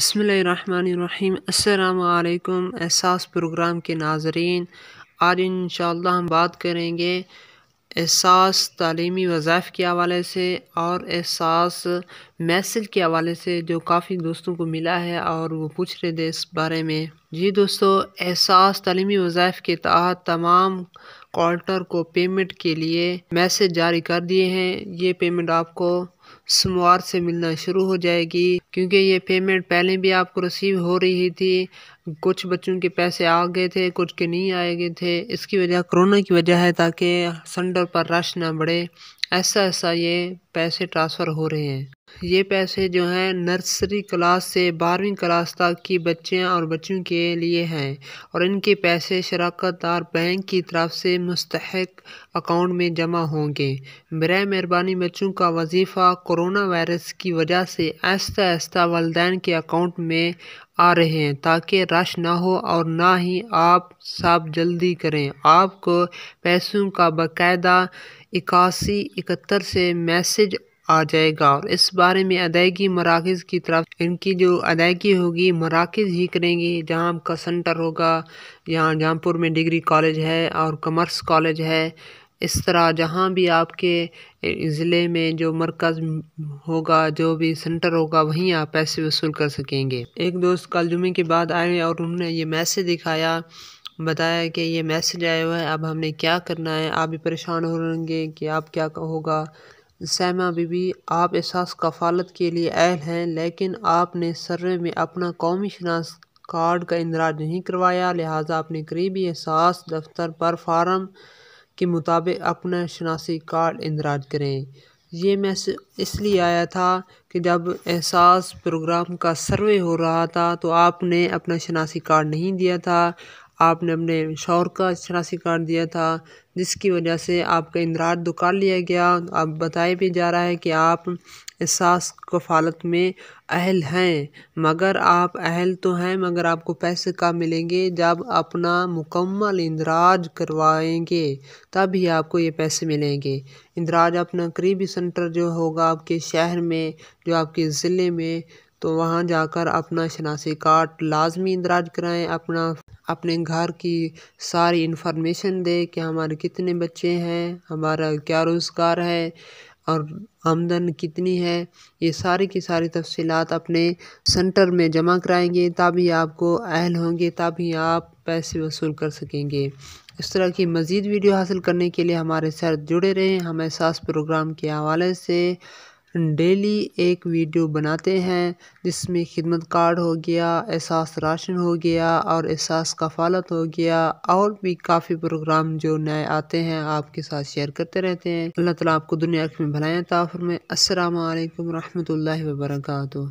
बसमीम् अल्लाम एहसास प्रोग्राम के नाजरन आज इन हम बात करेंगे एहसास तलीमी वज़ाइफ के हवाले से और एहसास मैसेज के हवाले से जो काफ़ी दोस्तों को मिला है और वो पूछ रहे थे इस बारे में जी दोस्तों एहसास तलीमी वज़ाइफ के तहत तमाम कॉल्टर को पेमेंट के लिए मैसेज जारी कर दिए हैं ये पेमेंट आपको सोमवार से मिलना शुरू हो जाएगी क्योंकि ये पेमेंट पहले भी आपको रिसीव हो रही थी कुछ बच्चों के पैसे आ गए थे कुछ के नहीं आए गए थे इसकी वजह कोरोना की वजह है ताकि सेंटर पर रश ना बढ़े ऐसा ऐसा ये पैसे ट्रांसफ़र हो रहे हैं ये पैसे जो हैं नर्सरी क्लास से बारहवीं क्लास तक की बच्चियां और बच्चों के लिए हैं और इनके पैसे शराकत दार बैंक की तरफ से मुस्तक अकाउंट में जमा होंगे बर मेहरबानी बच्चों का वजीफ़ा कोरोना वायरस की वजह से आहिस्ता आहिस्ता वालदेन के अकाउंट में आ रहे हैं ताकि रश ना हो और ना ही आप सब जल्दी करें आपको पैसों का बाकायदा इक्यासी इकहत्तर से मैसेज आ जाएगा और इस बारे में अदायगी मराकज़ की तरफ इनकी जो अदायगी होगी मराकज़ ही करेंगे जहाँ का सेंटर होगा यहाँ जहाँपुर में डिग्री कॉलेज है और कमर्स कॉलेज है इस तरह जहाँ भी आपके ज़िले में जो मरकज़ होगा जो भी सेंटर होगा वहीं आप पैसे वसूल कर सकेंगे एक दोस्त कल जुमे के बाद आए और उन्होंने ये मैसेज दिखाया बताया कि ये मैसेज आया हुआ है अब हमने क्या करना है आप भी परेशान हो रहेंगे कि आप क्या होगा सैमा बीबी आप एहसास कफ़ालत के लिए अहल हैं लेकिन आपने सर्वे में अपना कौमी शनास कार्ड का इंदराज नहीं करवाया लिहाजा अपने करीबी एहसास दफ्तर पर फार्म के मुताबिक अपना शनासी कार्ड इंदराज करें ये मैसेज इसलिए आया था कि जब एहसास प्रोग्राम का सर्वे हो रहा था तो आपने अपना शनासी कार्ड नहीं दिया था आपने अपने शौर का इस तरह काट दिया था जिसकी वजह से आपका इंदरार दुकान तो लिया गया अब बताया भी जा रहा है कि आप एहसास कफालत में अहल हैं मगर आप अहल तो हैं मगर आपको पैसे कब मिलेंगे जब अपना मुकम्मल इंदराज करवाएंगे तभी आपको ये पैसे मिलेंगे इंदराज अपना करीबी सेंटर जो होगा आपके शहर में जो आपके ज़िले में तो वहाँ जाकर अपना शनासी कार्ड लाजमी इंदराज कराएँ अपना अपने घर की सारी इंफॉर्मेशन दें कि हमारे कितने बच्चे हैं हमारा क्या रोज़गार है और आमदन कितनी है ये सारी की सारी तफसीलात अपने सेंटर में जमा कराएंगे तभी आपको अहल होंगे तभी आप पैसे वसूल कर सकेंगे इस तरह की मज़ीद वीडियो हासिल करने के लिए हमारे साथ जुड़े रहें हमें सास प्रोग्राम के हवाले से डेली एक वीडियो बनाते हैं जिसमें खिदमत कार्ड हो गया एहसास राशन हो गया और एहसास कफ़ालत हो गया और भी काफ़ी प्रोग्राम जो नए आते हैं आपके साथ शेयर करते रहते हैं अल्लाह ताला आपको दुनिया में भलाएँ ताफ़र में असल वरहमल वर्का